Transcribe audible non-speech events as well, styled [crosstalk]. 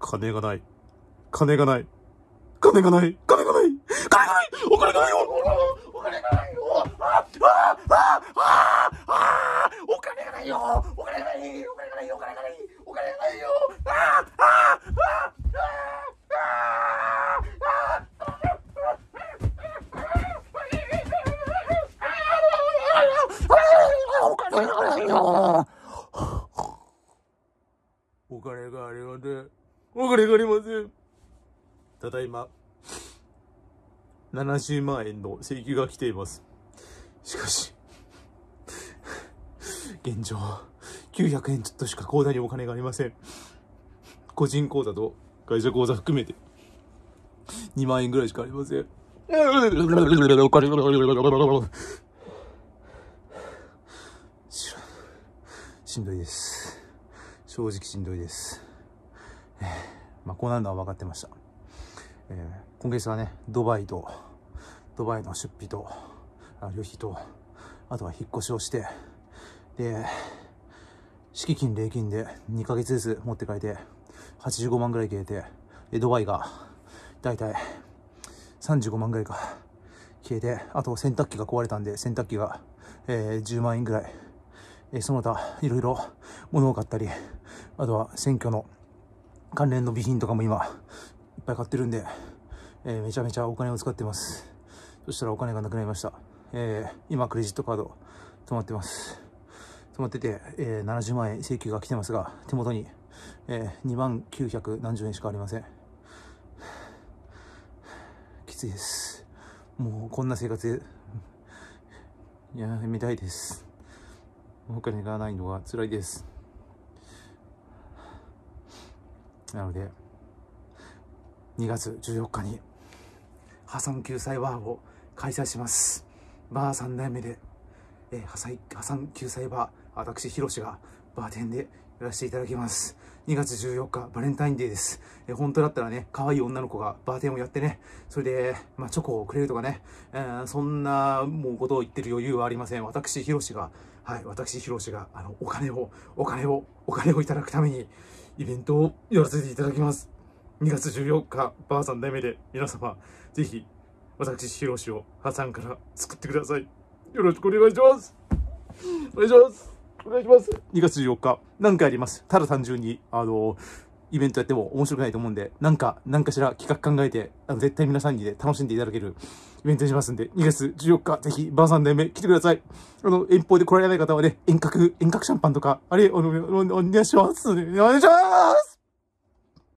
金がない。金がない。金がない。金がない。金がない。お金がない。お金がないよ。あああああお金がないよ。お金がない。お金がない。お金がない。お金がないよ。ああああああお金がありがてえ。お金がかりません。ただいま、70万円の請求が来ています。しかし、現状、900円ちょっとしか口座にお金がありません。個人口座と会社口座含めて、2万円ぐらいしかありません。しんどいです。正直しんどいです。え [laughs] まあ、こうなるのは分かってました。えー、今月はね、ドバイと、ドバイの出費と、あ旅費と、あとは引っ越しをして、で、敷金、礼金で2ヶ月ずつ持って帰って、85万ぐらい消えて、で、ドバイが、だいたい35万ぐらいか、消えて、あと洗濯機が壊れたんで、洗濯機が、えー、10万円ぐらい、えー、その他、いろいろ物を買ったり、あとは選挙の関連の備品とかも今、いっぱい買ってるんで、えー、めちゃめちゃお金を使ってます。そしたらお金がなくなりました。えー、今、クレジットカード、止まってます。止まってて、えー、70万円請求が来てますが、手元に、えー、2万900何十円しかありません。きついです。もう、こんな生活、いや、みたいです。お金がないのつ辛いです。なので、2月14日に破産救済バーを開催します。バー3代目で、えー、破産破産救済バー、私、ヒロシがバーテンでやらせていただきます。2月14日、バレンタインデーです。え本当だったらね、可愛い女の子がバーテンをやってね、それで、まあ、チョコをくれるとかね、えー、そんな、もうことを言ってる余裕はありません。私、ヒロシが、はい、私、ヒロシが、あの、お金を、お金を、お金をいただくために、イベントをやらせていただきます。2月14日、ばあさん代目で、皆様、ぜひ、私、ヒロシを、破産から作ってください。よろしくお願いします。お願いします。お願いします。2月14日、なんかやります。ただ単純に、あの、イベントやっても面白くないと思うんで、なんか、なんかしら企画考えて、あの絶対皆さんにね、楽しんでいただけるイベントにしますんで、2月14日、ぜひ、バーさん代目来てください。あの、遠方で来られない方はね、遠隔、遠隔シャンパンとか、あれ、お願いします。お願いします